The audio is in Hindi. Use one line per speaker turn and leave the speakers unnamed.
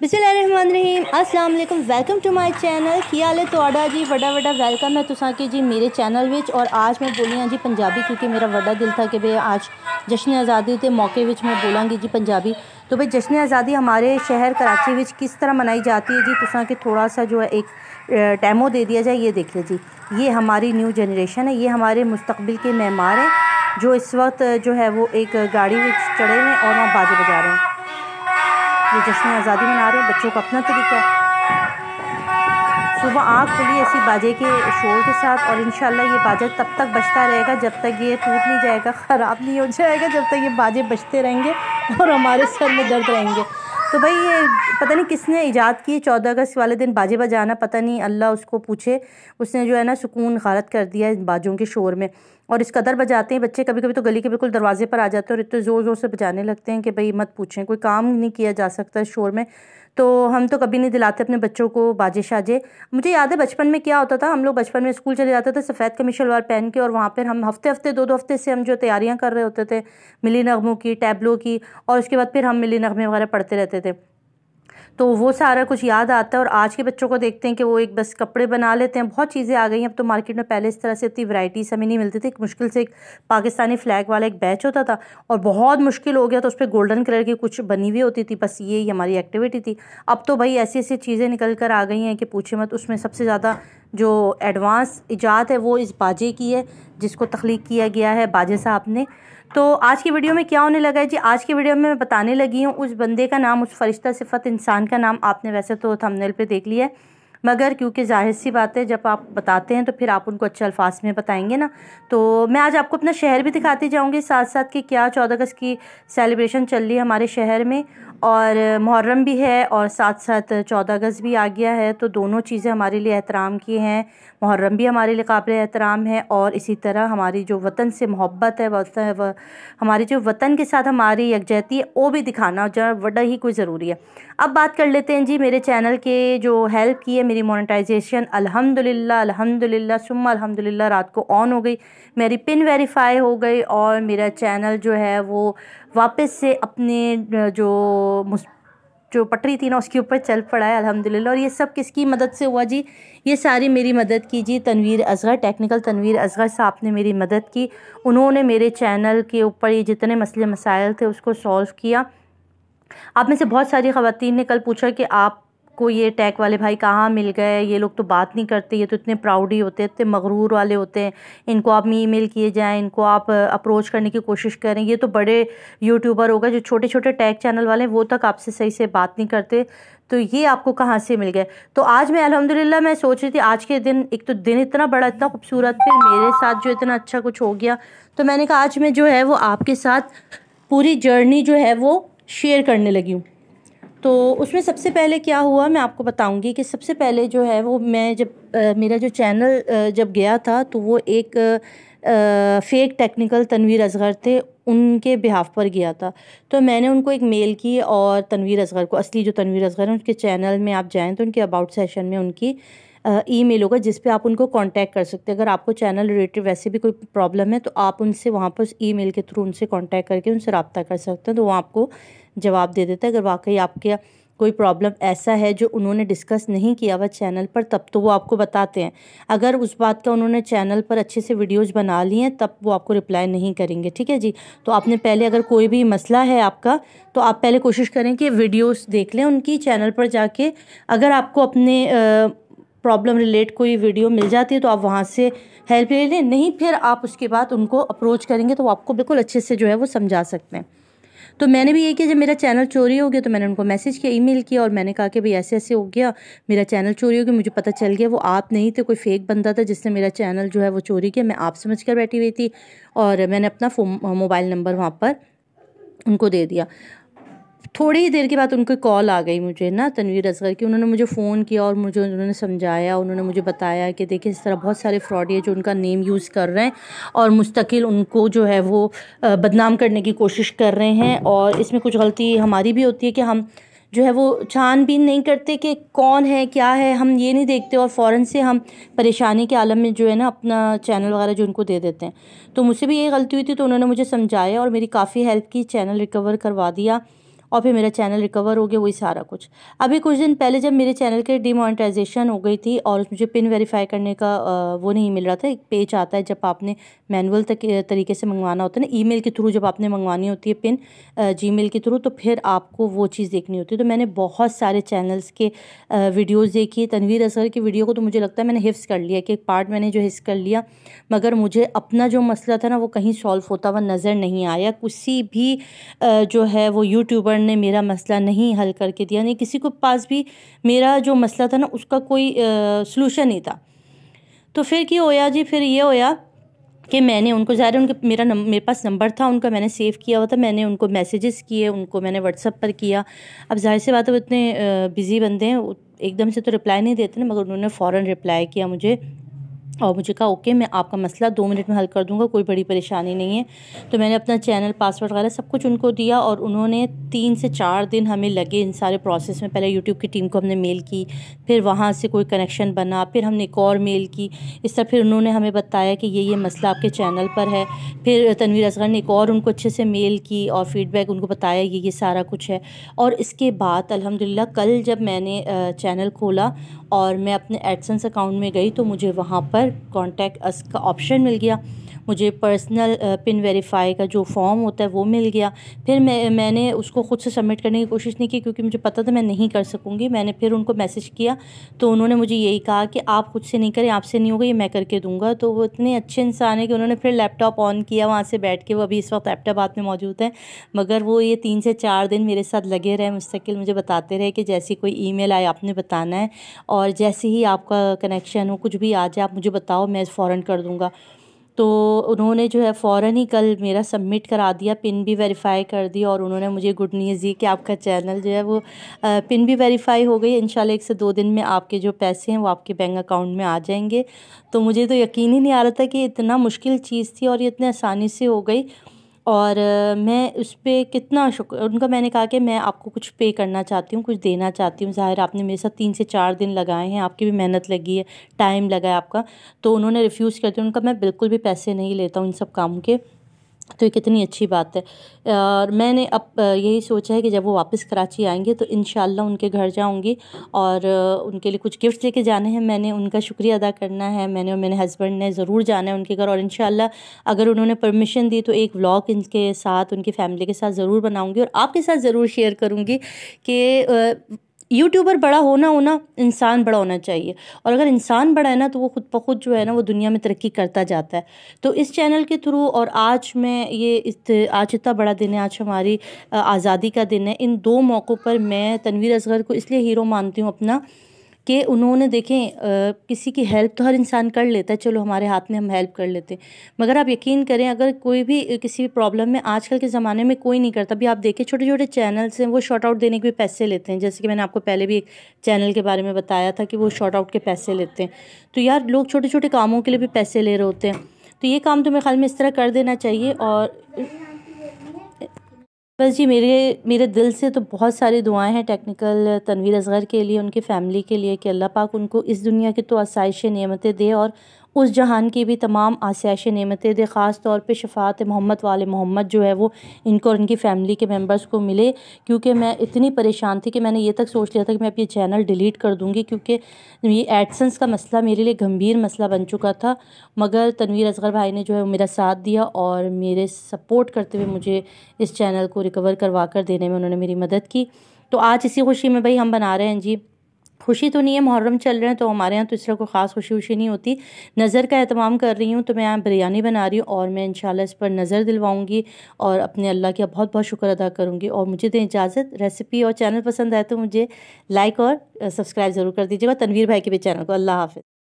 बिस्मिल्लाहिर्रहमानिर्रहीम अस्सलाम वालेकुम वेलकम टू माय चैनल की हाल है थोड़ा जी बड़ा बड़ा वेलकम है तुसा के जी मेरे चैनल में और आज मैं बोली हाँ जी पंजाबी क्योंकि मेरा बड़ा दिल था कि भाई आज जश्न आज़ादी के मौके में मैं बोलूँगी जी पंजाबी तो भाई जश्न आज़ादी हमारे शहर कराची में किस तरह मनाई जाती है जी तुसा के थोड़ा सा जो है एक डेमो दे दिया जाए ये देख लीजिए ये हमारी न्यू जनरेशन है ये हमारे मुस्तबिल के मेहमान हैं जो इस वक्त जो है वो एक गाड़ी में चढ़े हैं और वहाँ बाजे बजा रहे हैं ये जश्न आज़ादी मना रहे हैं बच्चों का अपना तरीका है सुबह आग खुली ऐसी बाजे के शोर के साथ और इन ये बाजा तब तक बजता रहेगा जब तक ये टूट नहीं जाएगा ख़राब नहीं हो जाएगा जब तक ये बाजे बजते रहेंगे और हमारे सर में दर्द रहेंगे तो भाई ये पता नहीं किसने ईजाद की चौदह अगस्त वाले दिन बाजे बजाना पता नहीं अल्लाह उसको पूछे उसने जो है ना सुकून गारत कर दिया है बाजों के शोर में और इस कदर बजाते हैं बच्चे कभी कभी तो गली के बिल्कुल दरवाजे पर आ जाते हैं और इतने ज़ोर ज़ोर से बजाने लगते हैं कि भाई मत पूछें कोई काम नहीं किया जा सकता इस शोर में तो हम तो कभी नहीं दिलाते अपने बच्चों को बाजे शाजे मुझे याद है बचपन में क्या होता था हम लोग बचपन में स्कूल चले जाते थे सफ़ेद कमी शलवार पहन के और वहाँ पर हम हफ्ते हफ्ते दो दो हफ्ते से हम जो तैयारियाँ कर रहे होते थे मिली नगमों की टैबलों की और उसके बाद फिर हम मिली नगमे वगैरह पढ़ते रहते थे तो वो सारा कुछ याद आता है और आज के बच्चों को देखते हैं कि वो एक बस कपड़े बना लेते हैं बहुत चीज़ें आ गई हैं अब तो मार्केट में पहले इस तरह से इतनी वरायटीज़ हमें नहीं मिलती थी एक मुश्किल से एक पाकिस्तानी फ्लैग वाला एक बैच होता था और बहुत मुश्किल हो गया तो उस पर गोल्डन कलर की कुछ बनी हुई होती थी बस ये हमारी एक्टिविटी थी अब तो भाई ऐसी ऐसी चीज़ें निकल कर आ गई हैं कि पूछे मत उसमें सबसे ज़्यादा जो एडवांस ईजाद है वो इस बाजे की है जिसको तख्लीक किया गया है बाजे साहब ने तो आज की वीडियो में क्या होने लगा है जी आज की वीडियो में मैं बताने लगी हूँ उस बंदे का नाम उस फरिश्ता सिफत इंसान का नाम आपने वैसे तो थंबनेल पे देख लिया है मगर क्योंकि जाहिर सी बात है जब आप बताते हैं तो फिर आप उनको अच्छे अल्फाज में बताएंगे ना तो मैं आज आपको अपना शहर भी दिखाती जाऊँगी साथ साथ कि क्या चौदह अगस्त की सेलिब्रेशन चल रही है हमारे शहर में और मुहर्रम भी है और साथ साथ चौदह अगस्त भी आ गया है तो दोनों चीज़ें हमारे लिए एहतराम की हैं मुहर्रम भी हमारे लिए काबिल एहतराम है और इसी तरह हमारी जो वतन से मोहब्बत है वह हमारी हमारे जो वतन के साथ हमारी यकजहती है वो भी दिखाना जो बड़ा ही कोई ज़रूरी है अब बात कर लेते हैं जी मेरे चैनल के जो हेल्प की है मेरी मोनिटाइजेशन अलहमदिल्ला अलहमदिल्ला सुम्मा अलहमदिल्ला रात को ऑन हो गई मेरी पिन वेरीफाई हो गई और मेरा चैनल जो है वो वापस से अपने जो जो पटरी थी ना उसके ऊपर चल पड़ा है अल्हम्दुलिल्लाह और ये सब किसकी मदद से हुआ जी ये सारी मेरी मदद की जी तनवीर असगर टेक्निकल तनवीर असगर साहब ने मेरी मदद की उन्होंने मेरे चैनल के ऊपर ये जितने मसले मसाइल थे उसको सॉल्व किया आप में से बहुत सारी ख़वान ने कल पूछा कि आप को ये टैक वाले भाई कहाँ मिल गए ये लोग तो बात नहीं करते ये तो इतने प्राउड ही होते हैं इतने मगरूर वाले होते हैं इनको आप ई मेल किए जाएँ इनको आप अप्रोच करने की कोशिश करें ये तो बड़े यूट्यूबर होगा जो छोटे छोटे टैग चैनल वाले हैं वो तक आपसे सही से बात नहीं करते तो ये आपको कहाँ से मिल गए तो आज मैं अलहमदिल्ला मैं सोच रही थी आज के दिन एक तो दिन इतना बड़ा इतना खूबसूरत फिर मेरे साथ जो इतना अच्छा कुछ हो गया तो मैंने कहा आज मैं जो है वो आपके साथ पूरी जर्नी जो है वो शेयर करने लगी हूँ तो उसमें सबसे पहले क्या हुआ मैं आपको बताऊंगी कि सबसे पहले जो है वो मैं जब आ, मेरा जो चैनल आ, जब गया था तो वो एक आ, फेक टेक्निकल तनवीर असगर थे उनके बिहाफ पर गया था तो मैंने उनको एक मेल की और तनवीर असगर को असली जो तनवीर असगर है उनके चैनल में आप जाएँ तो उनके अबाउट सेशन में उनकी ई मेल होगा जिस पर आप उनको कांटेक्ट कर सकते हैं अगर आपको चैनल रिलेटेड वैसे भी कोई प्रॉब्लम है तो आप उनसे वहाँ पर ई मेल के थ्रू उनसे कांटेक्ट करके उनसे रबता कर सकते हैं तो वो आपको जवाब दे देता है अगर वाकई आपके कोई प्रॉब्लम ऐसा है जो उन्होंने डिस्कस नहीं किया हुआ चैनल पर तब तो वो आपको बताते हैं अगर उस बात का उन्होंने चैनल पर अच्छे से वीडियोज़ बना ली हैं तब वो आपको रिप्लाई नहीं करेंगे ठीक है जी तो आपने पहले अगर कोई भी मसला है आपका तो आप पहले कोशिश करें कि वीडियोस देख लें उनकी चैनल पर जाके अगर आपको अपने प्रॉब्लम रिलेट कोई वीडियो मिल जाती है तो आप वहाँ से हेल्प ले लें नहीं फिर आप उसके बाद उनको अप्रोच करेंगे तो वो आपको बिल्कुल अच्छे से जो है वो समझा सकते हैं तो मैंने भी ये किया जब मेरा चैनल चोरी हो गया तो मैंने उनको मैसेज किया ईमेल किया और मैंने कहा कि भाई ऐसे ऐसे हो गया मेरा चैनल चोरी हो गया मुझे पता चल गया वो आप नहीं थे कोई फेक बंदा था जिसने मेरा चैनल जो है वो चोरी किया मैं आप समझ कर बैठी हुई थी और मैंने अपना मोबाइल नंबर वहाँ पर उनको दे दिया थोड़ी ही देर के बाद उनकी कॉल आ गई मुझे ना तनवीर असगर की उन्होंने मुझे फ़ोन किया और मुझे उन्होंने समझाया उन्होंने मुझे बताया कि देखिए इस तरह बहुत सारे फ्रॉड है जो उनका नेम यूज़ कर रहे हैं और मुस्तकिल उनको जो है वो बदनाम करने की कोशिश कर रहे हैं और इसमें कुछ गलती हमारी भी होती है कि हम जो है वो छानबीन नहीं करते कि कौन है क्या है हम ये नहीं देखते और फ़ौरन से हम परेशानी के आलम में जो है ना अपना चैनल वगैरह जो उनको दे देते हैं तो मुझसे भी ये गलती हुई थी तो उन्होंने मुझे समझाया और मेरी काफ़ी हेल्प की चैनल रिकवर करवा दिया और फिर मेरा चैनल रिकवर हो गया वही सारा कुछ अभी कुछ दिन पहले जब मेरे चैनल के डिमोनिटाइजेशन हो गई थी और मुझे पिन वेरीफाई करने का वो नहीं मिल रहा था एक पेज आता है जब आपने मैनुअल तरीके से मंगवाना होता है ना ईमेल के थ्रू जब आपने मंगवानी होती है पिन जीमेल के थ्रू तो फिर आपको वो चीज़ देखनी होती है तो मैंने बहुत सारे चैनल्स के वीडियोज़ देखी तनवीर असर की वीडियो को तो मुझे लगता है मैंने हिफ्स कर लिया कि एक पार्ट मैंने जो हिफ्स कर लिया मगर मुझे अपना जो मसला था ना वो कहीं सॉल्व होता हुआ नज़र नहीं आया किसी भी जो है वो यूट्यूबर ने मेरा मसला नहीं हल करके दिया नहीं किसी को पास भी मेरा जो मसला था ना उसका कोई सलूशन नहीं था तो फिर क्या होया जी फिर ये होया कि मैंने उनको ज़ाहिर उनके मेरा नम, मेरे पास नंबर था उनका मैंने सेव किया हुआ था मैंने उनको मैसेजेस किए उनको मैंने व्हाट्सअप पर किया अब जाहिर सी बात है वो इतने बिज़ी बंदे हैं एकदम से तो रिप्लाई नहीं देते ना मगर उन्होंने फ़ौर रिप्लाई किया मुझे और मुझे कहा ओके मैं आपका मसला दो मिनट में हल कर दूंगा कोई बड़ी परेशानी नहीं है तो मैंने अपना चैनल पासवर्ड वगैरह सब कुछ उनको दिया और उन्होंने तीन से चार दिन हमें लगे इन सारे प्रोसेस में पहले यूट्यूब की टीम को हमने मेल की फिर वहाँ से कोई कनेक्शन बना फिर हमने एक और मेल की इस तरह फिर उन्होंने हमें बताया कि ये ये मसला आपके चैनल पर है फिर तनवीर असगर ने एक और उनको अच्छे से मेल की और फीडबैक उनको बताया ये ये सारा कुछ है और इसके बाद अलहमदिल्ला कल जब मैंने चैनल खोला और मैं अपने एडसन्स अकाउंट में गई तो मुझे वहाँ पर पर कॉन्टैक्ट अस का ऑप्शन मिल गया मुझे पर्सनल पिन वेरीफाई का जो फॉर्म होता है वो मिल गया फिर मैं मैंने उसको ख़ुद से सबमिट करने की कोशिश नहीं की क्योंकि मुझे पता था मैं नहीं कर सकूँगी मैंने फिर उनको मैसेज किया तो उन्होंने मुझे यही कहा कि आप खुद से नहीं करें आपसे नहीं होगा ये मैं करके दूंगा तो वो इतने अच्छे इंसान हैं कि उन्होंने फिर लैपटॉप ऑन किया वहाँ से बैठ के वो अभी इस वक्त लैपटॉप में मौजूद हैं मगर वो ये तीन से चार दिन मेरे साथ लगे रहे मुस्तकिल मुझे बताते रहे कि जैसी कोई मेल आए आपने बताना है और जैसे ही आपका कनेक्शन हो कुछ भी आ जाए आप मुझे बताओ मैं फ़ौरन कर दूँगा तो उन्होंने जो है फ़ौर ही कल मेरा सबमिट करा दिया पिन भी वेरीफ़ाई कर दी और उन्होंने मुझे गुड न्यूज़ दी कि आपका चैनल जो है वो पिन भी वेरीफ़ाई हो गई इन एक से दो दिन में आपके जो पैसे हैं वो आपके बैंक अकाउंट में आ जाएंगे तो मुझे तो यकीन ही नहीं आ रहा था कि इतना मुश्किल चीज़ थी और ये इतने आसानी से हो गई और मैं उस पर कितना शुक्र उनका मैंने कहा कि मैं आपको कुछ पे करना चाहती हूँ कुछ देना चाहती हूँ ज़ाहिर आपने मेरे साथ तीन से चार दिन लगाए हैं आपकी भी मेहनत लगी है टाइम लगा है आपका तो उन्होंने रिफ्यूज़ कर दिया उनका मैं बिल्कुल भी पैसे नहीं लेता हूँ इन सब काम के तो ये कितनी अच्छी बात है और मैंने अब यही सोचा है कि जब वो वापस कराची आएंगे तो इन उनके घर जाऊंगी और उनके लिए कुछ गिफ्ट्स लेके जाने हैं मैंने उनका शुक्रिया अदा करना है मैंने और मेरे हस्बैंड ने ज़रूर जाना है उनके घर और इन अगर उन्होंने परमिशन दी तो एक व्लॉग इनके साथ उनकी फ़ैमिली के साथ ज़रूर बनाऊँगी और आपके साथ ज़रूर शेयर करूँगी कि यूट्यूबर बड़ा होना होना इंसान बड़ा होना चाहिए और अगर इंसान बड़ा है ना तो वो खुद ब खुद जो है ना वो दुनिया में तरक्की करता जाता है तो इस चैनल के थ्रू और आज मैं ये इस आज इतना बड़ा दिन है आज हमारी आज़ादी का दिन है इन दो मौक़ों पर मैं तनवीर असगर को इसलिए हीरो मानती हूँ अपना कि उन्होंने देखें आ, किसी की हेल्प तो हर इंसान कर लेता है चलो हमारे हाथ में हम हेल्प कर लेते हैं मगर आप यकीन करें अगर कोई भी किसी भी प्रॉब्लम में आजकल के ज़माने में कोई नहीं करता अभी आप देखें छोटे छोटे चैनल्स हैं वो शॉर्ट आउट देने के भी पैसे लेते हैं जैसे कि मैंने आपको पहले भी एक चैनल के बारे में बताया था कि वो शॉर्ट आउट के पैसे लेते हैं तो यार लोग छोटे छोटे कामों के लिए भी पैसे ले रहे होते हैं तो ये काम तो मेरे ख्याल में इस तरह कर देना चाहिए और बस जी मेरे मेरे दिल से तो बहुत सारी दुआएं हैं टेक्निकल तनवीर असगर के लिए उनकी फ़ैमिली के लिए कि अल्लाह पाक उनको इस दुनिया की तो आसाइश नियमतें दे और उस जहान की भी तमाम आसाइश नमतें दे ख़ास तौर पर शफात मोहम्मद वाले मोहम्मद जो है वो इनको और इनकी फ़ैमिली के मेम्बर्स को मिले क्योंकि मैं इतनी परेशान थी कि मैंने ये तक सोच लिया था कि मैं अपनी चैनल डिलीट कर दूँगी क्योंकि ये एडसन्स का मसला मेरे लिए गंभीर मसला बन चुका था मगर तनवीर असगर भाई ने जो है मेरा साथ दिया और मेरे सपोर्ट करते हुए मुझे इस चैनल को रिकवर करवा कर देने में उन्होंने मेरी मदद की तो आज इसी खुशी में भाई हम बना रहे हैं जी खुशी तो नहीं है मुहर्रम चल रहे हैं तो हमारे यहाँ तो इस तरह को ख़ास खुशी खुशी नहीं होती नज़र का अहतमाम कर रही हूँ तो मैं यहाँ बिरयानी बना रही हूँ और मैं इन इस पर नज़र दिलवाऊँगी और अपने अल्लाह का बहुत बहुत शुक्र अदा करूँगी और मुझे दें इजाज़त रेसिपी और चैनल पसंद आए तो मुझे लाइक और सब्सक्राइब ज़रूर कर दीजिएगा तनवीर भाई के भी चैनल को अल्लाह हाफिज़